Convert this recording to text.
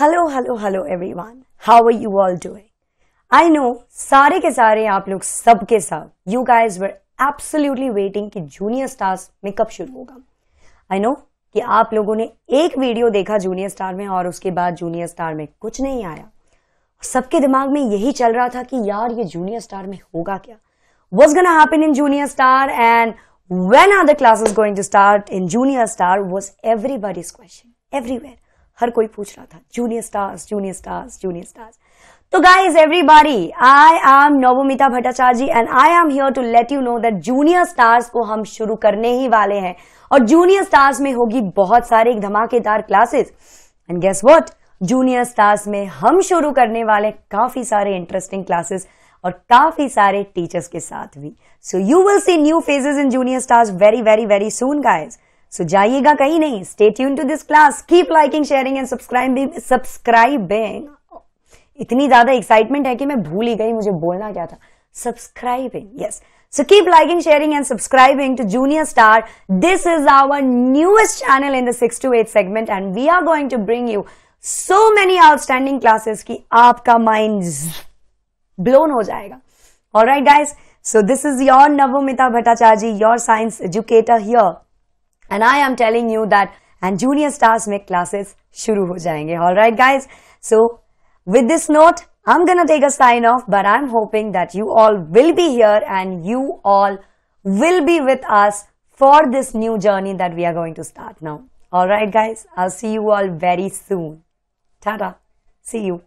Hello hello hello everyone how are you all doing I know सारे के सारे आप लोग सबके साथ you guys were absolutely waiting कि जूनियर स्टार्स में कब शुरू होगा आई नो कि आप लोगों ने एक वीडियो देखा जूनियर स्टार में और उसके बाद जूनियर स्टार में कुछ नहीं आया सबके दिमाग में यही चल रहा था कि यार ये जूनियर स्टार में होगा क्या what's going to happen in Junior Star and when are the classes going to start in Junior Star was everybody's question everywhere. हर कोई पूछ रहा था junior stars junior stars junior stars तो guys everybody I am Navomita Bhattacharya and I am here to let you know that junior stars को हम शुरू करने ही वाले हैं और जूनियर स्टार्स में होगी बहुत सारे धमाकेदार classes and guess what junior stars में हम शुरू करने वाले काफी सारे इंटरेस्टिंग क्लासेस और काफी सारे टीचर्स के साथ भी so you will see new phases in junior stars very very very soon guys सो जाइएगा कहीं नहीं stay tune to this class keep liking sharing and subscribing subscribing इतनी ज्यादा एक्साइटमेंट है कि मैं भूल ही गई मुझे बोलना क्या था subscribing yes so keep liking sharing and subscribing to junior star this is our newest channel in the six to eight segment and we are going to bring you so many outstanding classes की आपका mind blown हो जाएगा all right guys so this is your Navomita Bhattacharya your science educator here and I am telling you that and junior stars में classes शुरू हो जाएंगे all right guys so with this note I'm gonna take a sign off, but I'm hoping that you all will be here and you all will be with us for this new journey that we are going to start now. Alright guys, I'll see you all very soon. Tata. See you.